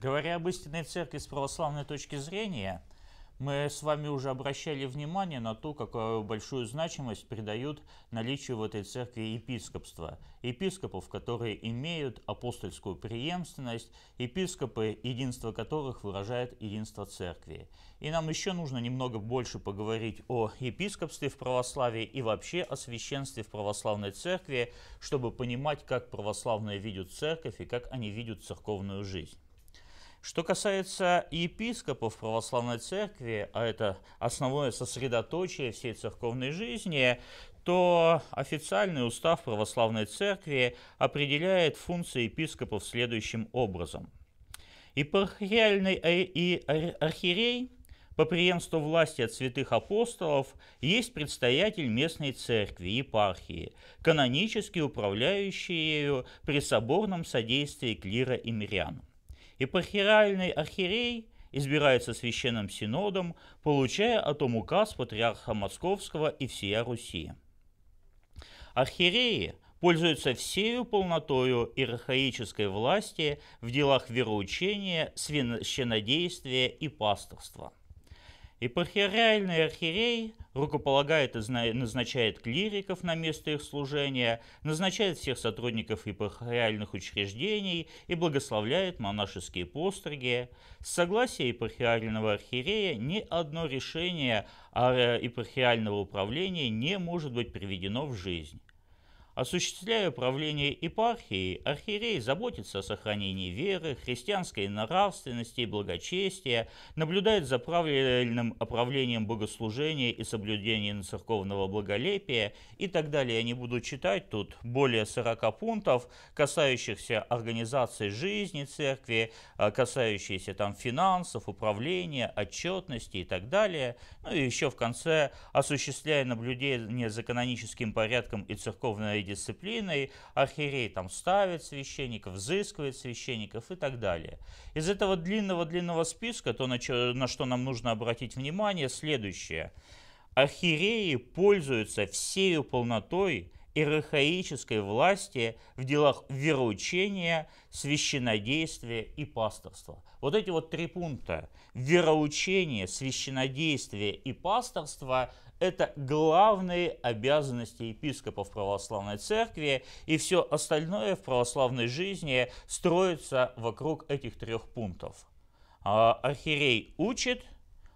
Говоря об истинной церкви с православной точки зрения, мы с вами уже обращали внимание на то, какую большую значимость придают наличию в этой церкви епископства. Епископов, которые имеют апостольскую преемственность, епископы, единство которых выражает единство церкви. И нам еще нужно немного больше поговорить о епископстве в православии и вообще о священстве в православной церкви, чтобы понимать, как православные видят церковь и как они видят церковную жизнь. Что касается епископов православной церкви, а это основное сосредоточие всей церковной жизни, то официальный устав православной церкви определяет функции епископов следующим образом. Епархиальный архиерей по преемству власти от святых апостолов есть предстоятель местной церкви, епархии, канонически управляющий ее при соборном содействии клира и мирян. Епархиальный архиерей избирается Священным Синодом, получая о том указ Патриарха Московского и всея Руси. Архиереи пользуются всею полнотою иерархической власти в делах вероучения, священодействия и пасторства – Епархиаральный архиерей рукополагает и назначает клириков на место их служения, назначает всех сотрудников епархиальных учреждений и благословляет монашеские постриги. С согласия епархиального архиерея ни одно решение епархиального э, управления не может быть приведено в жизнь. Осуществляя управление епархией, архиерей заботится о сохранении веры, христианской нравственности и благочестия, наблюдает за правильным оправлением богослужения и соблюдением церковного благолепия и так далее. Я не буду читать тут более 40 пунктов, касающихся организации жизни церкви, а, касающиеся там финансов, управления, отчетности и так далее. Ну и еще в конце, осуществляя наблюдение за каноническим порядком и церковной духовной дисциплиной, архиерей там ставит священников, взыскивает священников и так далее. Из этого длинного-длинного списка то, на, что нам нужно обратить внимание, следующее. Архиереи пользуются всею полнотой эрехаической власти в делах вероучения, священодействия и пасторства. Вот эти вот три пункта – вероучение, священодействие и пасторство – это главные обязанности епископов православной церкви, и все остальное в православной жизни строится вокруг этих трех пунктов. А, архирей учит,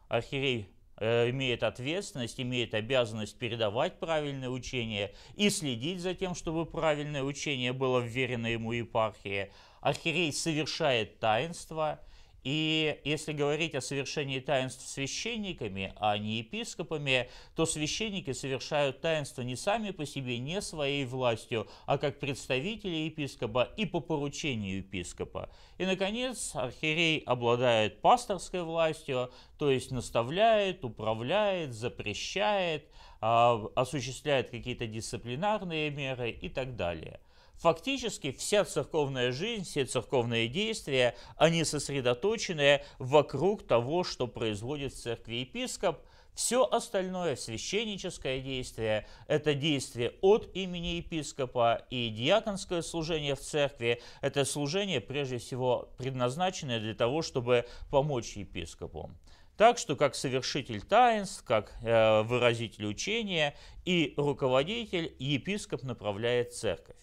архирей э, имеет ответственность, имеет обязанность передавать правильное учение и следить за тем, чтобы правильное учение было вверено ему епархии. Архирей совершает таинство – и если говорить о совершении таинств священниками, а не епископами, то священники совершают таинство не сами по себе, не своей властью, а как представители епископа и по поручению епископа. И, наконец, архиерей обладает пасторской властью, то есть наставляет, управляет, запрещает, а, осуществляет какие-то дисциплинарные меры и так далее. Фактически вся церковная жизнь, все церковные действия, они сосредоточены вокруг того, что производит в церкви епископ. Все остальное священническое действие – это действие от имени епископа и диаконское служение в церкви – это служение, прежде всего, предназначенное для того, чтобы помочь епископу. Так что как совершитель таинств, как э, выразитель учения и руководитель епископ направляет церковь.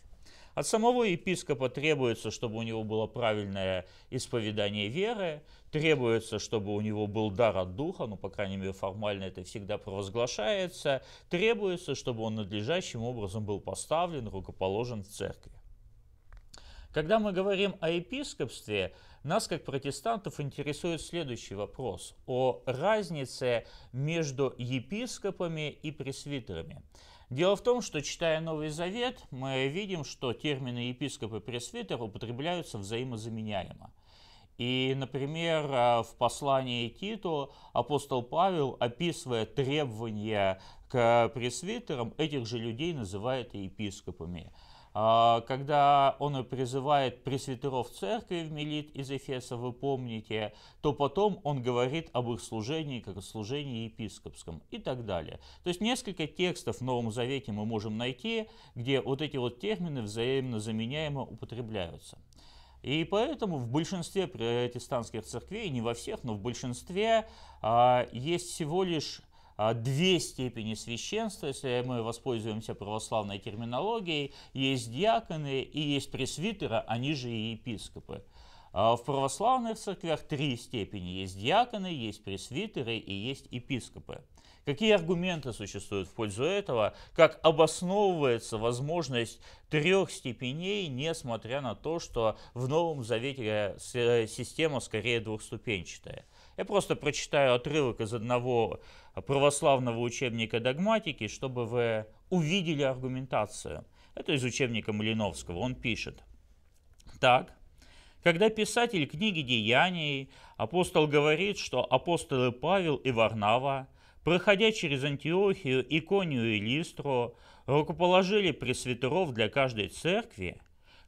От самого епископа требуется, чтобы у него было правильное исповедание веры, требуется, чтобы у него был дар от Духа, ну, по крайней мере, формально это всегда провозглашается, требуется, чтобы он надлежащим образом был поставлен, рукоположен в церкви. Когда мы говорим о епископстве, нас, как протестантов, интересует следующий вопрос о разнице между епископами и пресвитерами. Дело в том, что читая Новый Завет, мы видим, что термины епископ и пресвитер употребляются взаимозаменяемо. И, например, э, в послании Титу апостол Павел, описывая требования к пресвитерам, этих же людей называет епископами. А, когда он призывает пресвитеров церкви в Мелит из Эфеса, вы помните, то потом он говорит об их служении, как о служении епископском и так далее. То есть несколько текстов в Новом Завете мы можем найти, где вот эти вот термины взаимно заменяемо употребляются. И поэтому в большинстве протестантских церквей, не во всех, но в большинстве, а, есть всего лишь а, две степени священства, если мы воспользуемся православной терминологией, есть диаконы и есть пресвитера, они же и епископы. А в православных церквях три степени. Есть диаконы, есть пресвитеры и есть епископы. Какие аргументы существуют в пользу этого? Как обосновывается возможность трех степеней, несмотря на то, что в Новом Завете э, э, система скорее двухступенчатая? Я просто прочитаю отрывок из одного православного учебника догматики, чтобы вы увидели аргументацию. Это из учебника Малиновского. Он пишет. Так, когда писатель книги «Деяний», апостол говорит, что апостолы Павел и Варнава, проходя через Антиохию, Иконию и Листру, рукоположили пресвитеров для каждой церкви,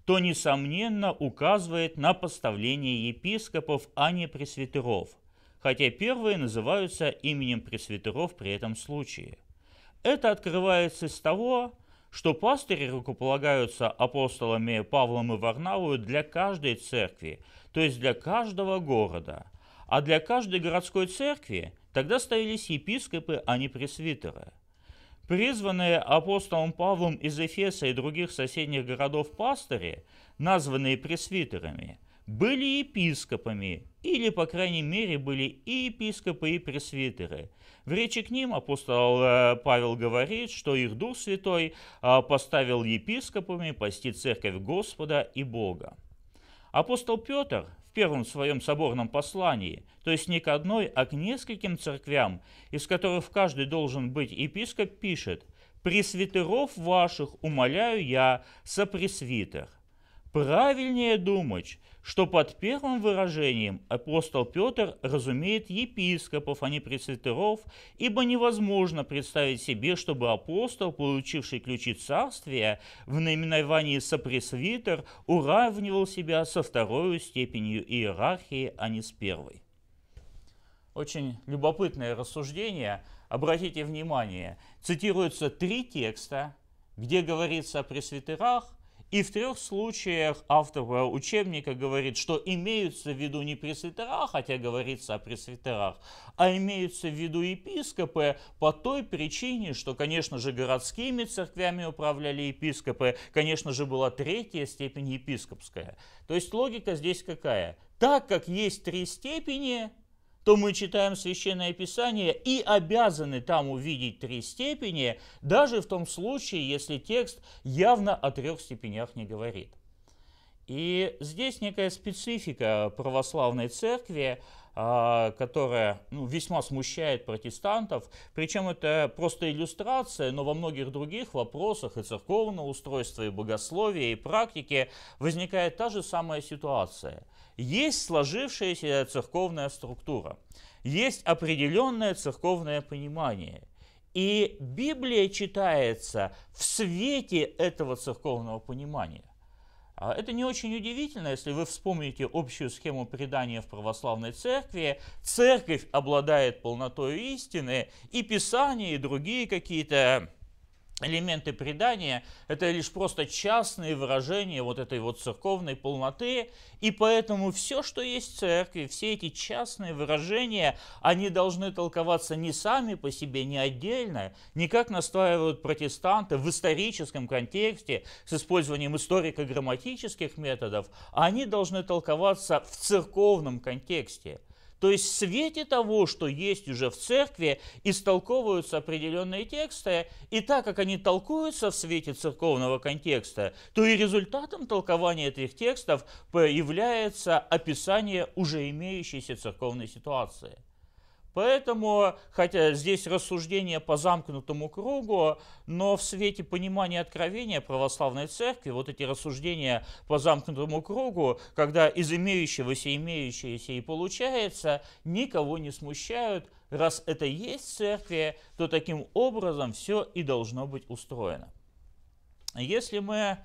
то, несомненно, указывает на поставление епископов, а не пресвитеров – хотя первые называются именем пресвитеров при этом случае. Это открывается из того, что пастыри рукополагаются апостолами Павлом и Варнавою для каждой церкви, то есть для каждого города. А для каждой городской церкви тогда ставились епископы, а не пресвитеры. Призванные апостолом Павлом из Эфеса и других соседних городов пастыри, названные пресвитерами, были епископами, или, по крайней мере, были и епископы, и пресвитеры. В речи к ним апостол э, Павел говорит, что их Дух Святой э, поставил епископами пасти церковь Господа и Бога. Апостол Петр в первом своем соборном послании, то есть не к одной, а к нескольким церквям, из которых в каждой должен быть епископ, пишет «Пресвитеров ваших умоляю я, сопресвитер». Правильнее думать, что под первым выражением апостол Петр разумеет епископов, а не пресвитеров, ибо невозможно представить себе, чтобы апостол, получивший ключи царствия, в наименовании сопресвитер уравнивал себя со второй степенью иерархии, а не с первой. Очень любопытное рассуждение. Обратите внимание, цитируются три текста, где говорится о пресвитерах – и в трех случаях автор учебника говорит, что имеются в виду не пресвитера, хотя говорится о пресвитерах, а имеются в виду епископы по той причине, что, конечно же, городскими церквями управляли епископы, конечно же, была третья степень епископская. То есть логика здесь какая? Так как есть три степени, то мы читаем Священное Писание и обязаны там увидеть три степени, даже в том случае, если текст явно о трех степенях не говорит. И здесь некая специфика православной церкви, а, которая ну, весьма смущает протестантов. Причем это просто иллюстрация, но во многих других вопросах и церковного устройства, и богословия, и практики возникает та же самая ситуация. Есть сложившаяся церковная структура, есть определенное церковное понимание – и Библия читается в свете этого церковного понимания. А, это не очень удивительно, если вы вспомните общую схему предания в православной церкви. Церковь обладает полнотой истины, и Писание, и другие какие-то элементы предания – это лишь просто частные выражения вот этой вот церковной полноты, и поэтому все, что есть в церкви, все эти частные выражения, они должны толковаться не сами по себе, не отдельно, не как настаивают протестанты в историческом контексте с использованием историко-грамматических методов, а они должны толковаться в церковном контексте – то есть в свете того, что есть уже в церкви, истолковываются определенные тексты, и так как они толкуются в свете церковного контекста, то и результатом толкования этих текстов является описание уже имеющейся церковной ситуации. Поэтому, хотя здесь рассуждение по замкнутому кругу, но в свете понимания откровения православной церкви, вот эти рассуждения по замкнутому кругу, когда из имеющегося имеющееся и получается, никого не смущают, раз это есть в церкви, то таким образом все и должно быть устроено. Если мы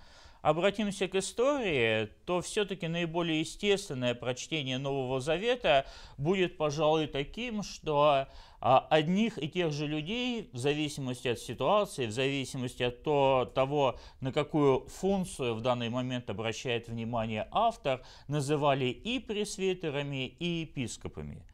обратимся к истории, то все-таки наиболее естественное прочтение Нового Завета будет, пожалуй, таким, что а, одних и тех же людей, в зависимости от ситуации, в зависимости от того, на какую функцию в данный момент обращает внимание автор, называли и пресвитерами, и епископами.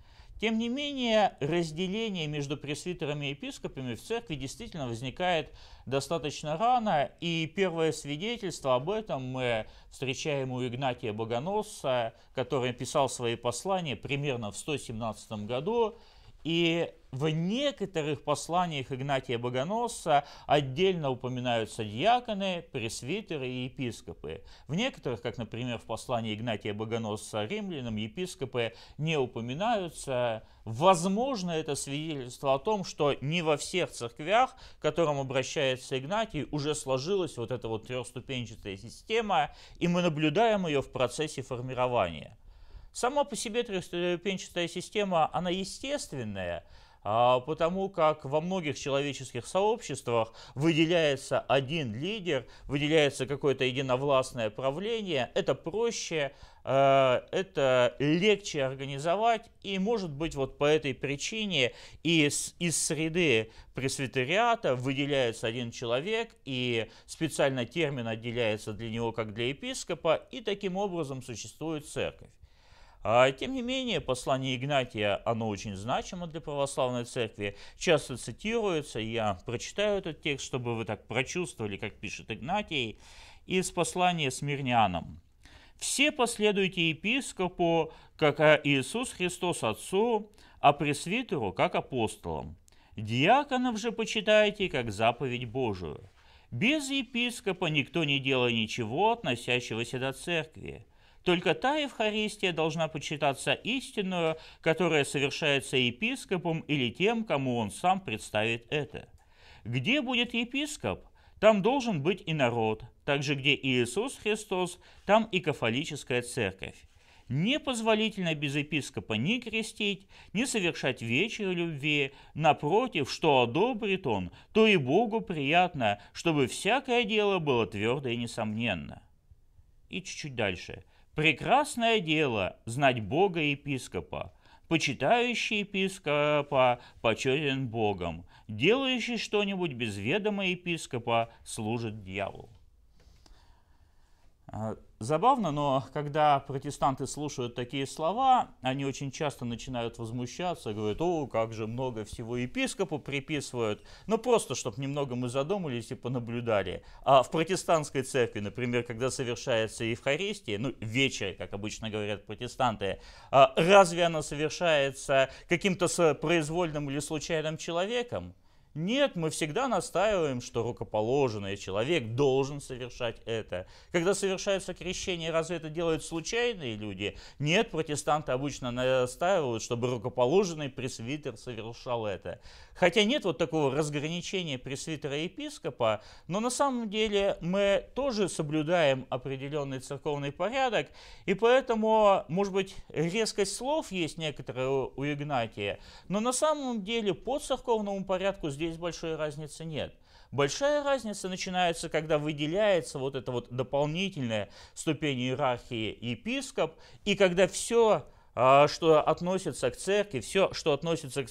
Тем не менее, разделение между пресвитерами и епископами в церкви действительно возникает достаточно рано, и первое свидетельство об этом мы встречаем у Игнатия Богоносца, который писал свои послания примерно в 117 году, и в некоторых посланиях Игнатия Богоносца отдельно упоминаются диаконы, пресвитеры и епископы. В некоторых, как, например, в послании Игнатия Богоносца римлянам, епископы не упоминаются. Возможно, это свидетельство о том, что не во всех церквях, к которым обращается Игнатий, уже сложилась вот эта вот трехступенчатая система, и мы наблюдаем ее в процессе формирования – Сама по себе трехступенчатая система, она естественная, а, потому как во многих человеческих сообществах выделяется один лидер, выделяется какое-то единовластное правление. Это проще, а, это легче организовать, и может быть вот по этой причине из, из среды пресвитериата выделяется один человек, и специально термин отделяется для него как для епископа, и таким образом существует церковь. А тем не менее, послание Игнатия, оно очень значимо для православной церкви, часто цитируется, я прочитаю этот текст, чтобы вы так прочувствовали, как пишет Игнатий, из послания Смирнянам. «Все последуйте епископу, как Иисус Христос Отцу, а пресвитеру, как апостолам. Диаконов же почитайте, как заповедь Божию. Без епископа никто не делает ничего, относящегося до церкви» Только та Евхаристия должна почитаться истинную, которая совершается епископом или тем, кому он сам представит это. Где будет епископ, там должен быть и народ, также где Иисус Христос, там и кафолическая церковь. Непозволительно без епископа ни крестить, ни совершать вечер любви. Напротив, что одобрит он, то и Богу приятно, чтобы всякое дело было твердо и несомненно. И чуть-чуть дальше. Прекрасное дело знать Бога епископа. Почитающий епископа почетен Богом. Делающий что-нибудь без ведома епископа служит дьяволу. А, Забавно, но когда протестанты слушают такие слова, они очень часто начинают возмущаться, говорят, о, как же много всего епископу приписывают. Но ну, просто, чтобы немного мы задумались и понаблюдали. А в протестантской церкви, например, когда совершается Евхаристия, ну, вечер, как обычно говорят протестанты, а разве она совершается каким-то произвольным или случайным человеком? Нет, мы всегда настаиваем, что рукоположенный человек должен совершать это. Когда совершаются крещения, разве это делают случайные люди? Нет, протестанты обычно настаивают, чтобы рукоположенный пресвитер совершал это. Хотя нет вот такого разграничения пресвитера и епископа, но на самом деле мы тоже соблюдаем определенный церковный порядок, и поэтому, может быть, резкость слов есть некоторые у Игнатия, но на самом деле по церковному порядку здесь здесь большой разницы нет. Большая разница начинается, когда выделяется вот эта вот дополнительная ступень иерархии епископ, и когда все а, что относится к церкви, все, что относится к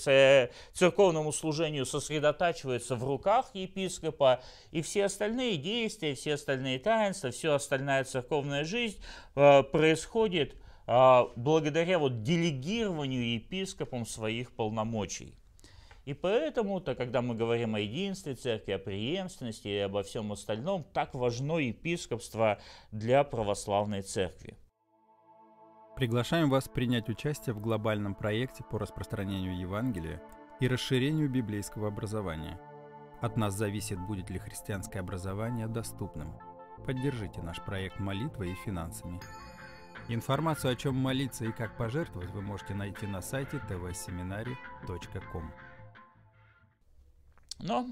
церковному служению, сосредотачивается в руках епископа, и все остальные действия, все остальные таинства, все остальная церковная жизнь а, происходит а, благодаря вот делегированию епископом своих полномочий. И поэтому-то, когда мы говорим о единстве церкви, о преемственности и обо всем остальном, так важно епископство для православной церкви. Приглашаем вас принять участие в глобальном проекте по распространению Евангелия и расширению библейского образования. От нас зависит, будет ли христианское образование доступным. Поддержите наш проект молитвой и финансами. Информацию, о чем молиться и как пожертвовать, вы можете найти на сайте tvseminary.com. Но,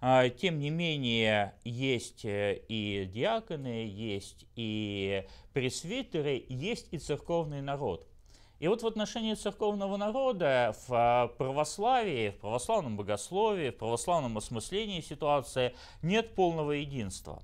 а, тем не менее, есть э, и диаконы, есть и пресвитеры, есть и церковный народ. И вот в отношении церковного народа в а, православии, в православном богословии, в православном осмыслении ситуации нет полного единства.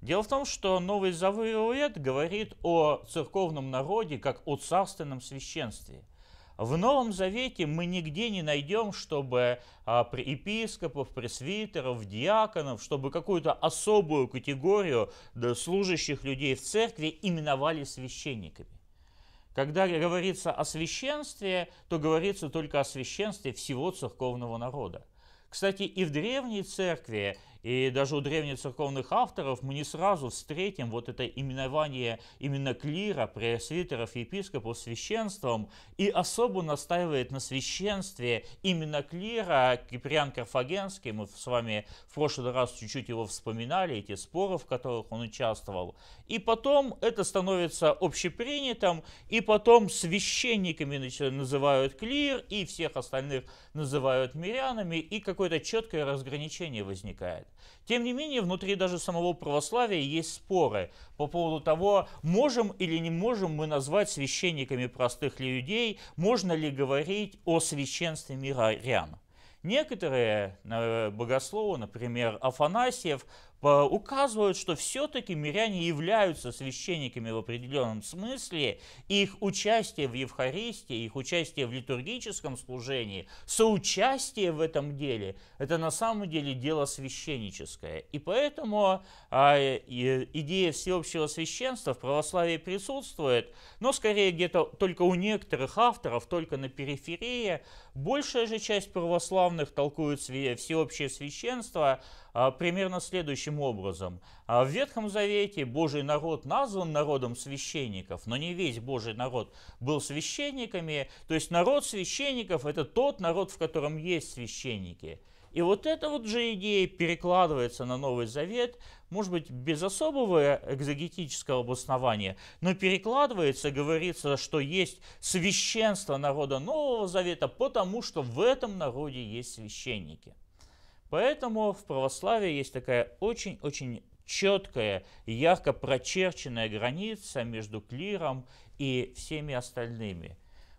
Дело в том, что Новый Завет говорит о церковном народе как о царственном священстве – в Новом Завете мы нигде не найдем, чтобы а, при епископов, пресвитеров, диаконов, чтобы какую-то особую категорию служащих людей в церкви именовали священниками. Когда говорится о священстве, то говорится только о священстве всего церковного народа. Кстати, и в древней церкви и даже у древних церковных авторов мы не сразу встретим вот это именование именно клира, преосвитеров, епископов священством. И особо настаивает на священстве именно клира Киприан Карфагенский. Мы с вами в прошлый раз чуть-чуть его вспоминали, эти споры, в которых он участвовал. И потом это становится общепринятым, и потом священниками называют клир, и всех остальных называют мирянами, и какое-то четкое разграничение возникает. Тем не менее, внутри даже самого православия есть споры по поводу того, можем или не можем мы назвать священниками простых людей, можно ли говорить о священстве мирян. Некоторые э, богословы, например, Афанасьев, указывают, что все-таки миряне являются священниками в определенном смысле, их участие в Евхаристии, их участие в литургическом служении, соучастие в этом деле, это на самом деле дело священническое. И поэтому а, идея всеобщего священства в православии присутствует, но скорее где-то только у некоторых авторов, только на периферии. Большая же часть православных толкует всеобщее священство а, примерно следующим образом. А в Ветхом Завете Божий народ назван народом священников, но не весь Божий народ был священниками. То есть народ священников – это тот народ, в котором есть священники. И вот эта вот же идея перекладывается на Новый Завет, может быть, без особого экзогетического обоснования, но перекладывается, говорится, что есть священство народа Нового Завета, потому что в этом народе есть священники. Поэтому в православии есть такая очень-очень четкая, ярко прочерченная граница между клиром и всеми остальными.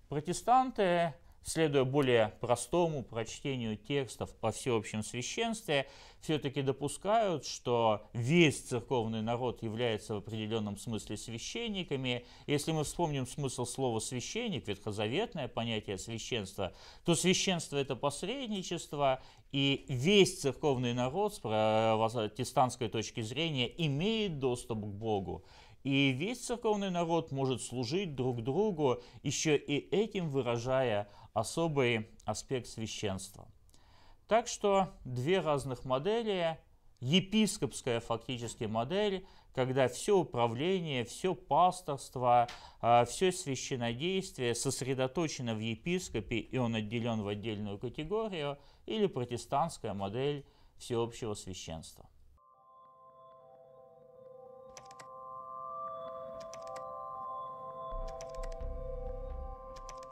Протестанты следуя более простому прочтению текстов о всеобщем священстве, все-таки допускают, что весь церковный народ является в определенном смысле священниками. Если мы вспомним смысл слова «священник», ветхозаветное понятие священства, то священство – это посредничество, и весь церковный народ с протестантской точки зрения имеет доступ к Богу. И весь церковный народ может служить друг другу, еще и этим выражая особый аспект священства. Так что две разных модели, епископская фактически модель, когда все управление, все пасторство, а, все священодействие сосредоточено в епископе, и он отделен в отдельную категорию, или протестантская модель всеобщего священства.